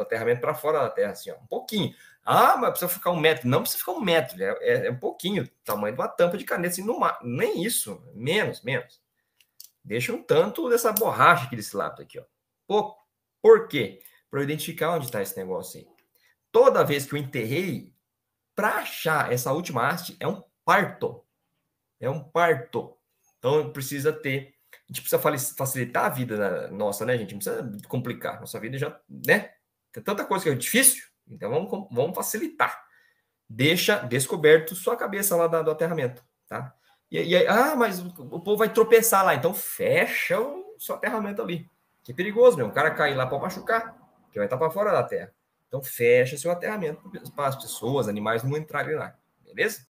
do aterramento para fora da terra, assim, ó, um pouquinho. Ah, mas precisa ficar um metro. Não precisa ficar um metro, é, é, é um pouquinho, tamanho de uma tampa de caneta, assim, mar. nem isso, menos, menos. Deixa um tanto dessa borracha aqui desse lado aqui, ó. Pouco. Por quê? Para eu identificar onde está esse negócio aí. Toda vez que eu enterrei, para achar essa última haste, é um parto. É um parto. Então, precisa ter a gente precisa facilitar a vida nossa, né, gente? Não precisa complicar. Nossa vida já, né? Tem tanta coisa que é difícil, então vamos, vamos facilitar. Deixa descoberto sua cabeça lá da, do aterramento, tá? E, e aí, ah, mas o, o povo vai tropeçar lá, então fecha o seu aterramento ali. Que é perigoso, meu. O cara cair lá para machucar, que vai estar para fora da terra. Então fecha seu aterramento para as pessoas, animais não entrarem lá, beleza?